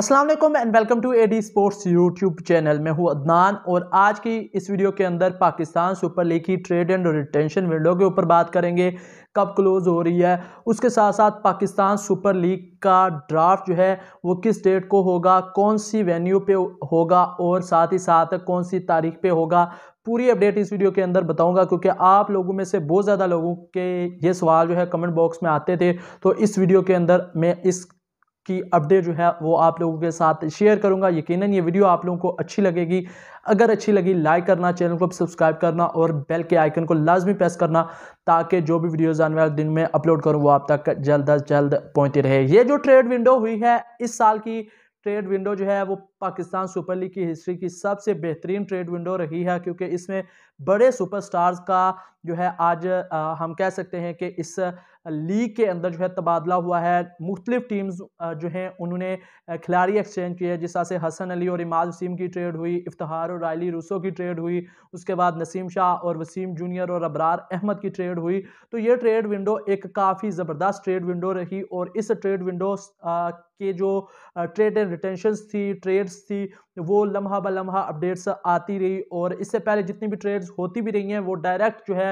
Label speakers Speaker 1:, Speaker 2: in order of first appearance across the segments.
Speaker 1: Aslam and welcome to A D sports YouTube channel मैं हूँ अदनान और आज की इस वीडियो के अंदर पाकिस्तान सुपर लीग की ट्रेड एंड रिटेंशन विंडो के ऊपर बात करेंगे कब क्लोज हो रही है उसके साथ साथ पाकिस्तान सुपर लीग का ड्राफ्ट जो है वो किस डेट को होगा कौन सी वेन्यू पे होगा और साथ ही साथ कौन सी तारीख पे होगा पूरी अपडेट इस वीडियो के अंदर बताऊंगा क्योंकि आप लोगों में से बहुत ज़्यादा लोगों के ये सवाल जो है कमेंट बॉक्स में आते थे तो इस वीडियो के अंदर मैं इस की अपडेट जो है वो आप लोगों के साथ शेयर करूंगा यकीनन ये वीडियो आप लोगों को अच्छी लगेगी अगर अच्छी लगी लाइक करना चैनल को सब्सक्राइब करना और बेल के आइकन को लाजमी प्रेस करना ताकि जो भी वीडियोज़ आने वाले दिन में अपलोड करूँ वो आप तक जल्द अज जल्द पहुंचती रहे ये जो ट्रेड विंडो हुई है इस साल की ट्रेड विंडो जो है वो पाकिस्तान सुपर लीग की हिस्ट्री की सबसे बेहतरीन ट्रेड विंडो रही है क्योंकि इसमें बड़े सुपरस्टार्स का जो है आज हम कह सकते हैं कि इस लीग के अंदर जो है तबादला हुआ है मुख्तलिफ टीम्स जो हैं उन्होंने खिलाड़ी एक्सचेंज किए जिस तरह से हसन अली और इमाद वसीम की ट्रेड हुई इफ्तार और रायली रूसो की ट्रेड हुई उसके बाद नसीम शाह और वसीम जूनियर और अबरार अहमद की ट्रेड हुई तो ये ट्रेड विंडो एक काफ़ी ज़बरदस्त ट्रेड विंडो रही और इस ट्रेड विंडो के जो ट्रेड एंड रिटेंशन थी ट्रेड्स थी वो लम्हा ब लम्हा अपडेट्स आती रही और इससे पहले जितनी भी ट्रेड्स होती भी रही हैं वो डायरेक्ट जो है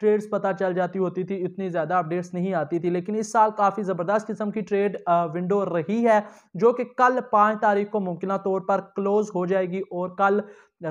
Speaker 1: ट्रेड्स पता चल जाती होती थी इतनी ज़्यादा अपडेट्स नहीं आती थी लेकिन इस साल काफ़ी ज़बरदस्त किस्म की ट्रेड विंडो रही है जो कि कल पाँच तारीख को मुमकिन तौर पर क्लोज़ हो जाएगी और कल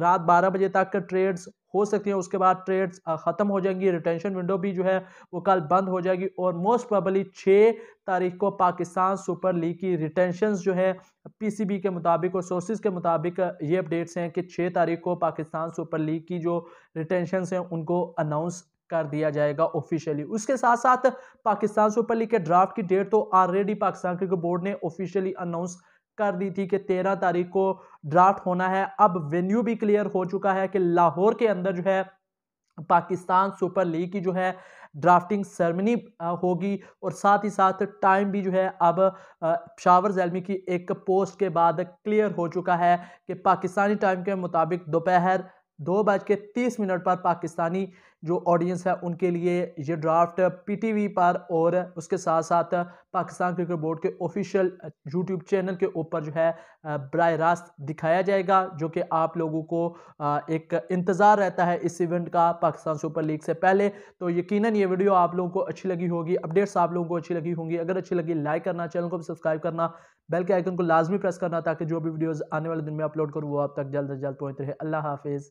Speaker 1: रात बारह बजे तक ट्रेड्स हो सकती हैं उसके बाद ट्रेड्स ख़त्म हो जाएंगी रिटेंशन विंडो भी जो है वो कल बंद हो जाएगी और मोस्ट प्रॉबली छः तारीख को पाकिस्तान सुपर लीग की रिटेंशन जो है पीसीबी के मुताबिक और सोर्सेज के मुताबिक ये अपडेट्स हैं कि छः तारीख को पाकिस्तान सुपर लीग की जो रिटेंशन हैं उनको अनाउंस कर दिया जाएगा ऑफिशियली उसके साथ साथ पाकिस्तान सुपर लीग के ड्राफ्ट की डेट तो ऑलरेडी पाकिस्तान क्रिकेट बोर्ड ने ऑफिशियली अनाउंस कर दी थी कि तेरह तारीख को ड्राफ्ट होना है अब वेन्यू भी क्लियर हो चुका है कि लाहौर के अंदर जो है पाकिस्तान सुपर लीग की जो है ड्राफ्टिंग सेरेमनी होगी और साथ ही साथ टाइम भी जो है अब शावर जैलमी की एक पोस्ट के बाद क्लियर हो चुका है कि पाकिस्तानी टाइम के मुताबिक दोपहर दो बज के तीस मिनट पर पाकिस्तानी जो ऑडियंस है उनके लिए ये ड्राफ्ट पीटीवी पर और उसके साथ साथ पाकिस्तान क्रिकेट बोर्ड के ऑफिशियल यूट्यूब चैनल के ऊपर जो है बरह रास्त दिखाया जाएगा जो कि आप लोगों को एक इंतज़ार रहता है इस इवेंट का पाकिस्तान सुपर लीग से पहले तो यकीनन ये वीडियो आप लोगों को अच्छी लगी होगी अपडेट्स आप लोगों को अच्छी लगी होंगी अगर अच्छी लगी लाइक करना चैनल को भी सब्सक्राइब करना बेल के आइकन को लाजमी प्रेस करना ताकि जो भी वीडियोज़ आने वाले दिन में अपलोड करूँ वो आप तक जल्द अज जल्द पहुँच रहे अल्लाह हाफिज़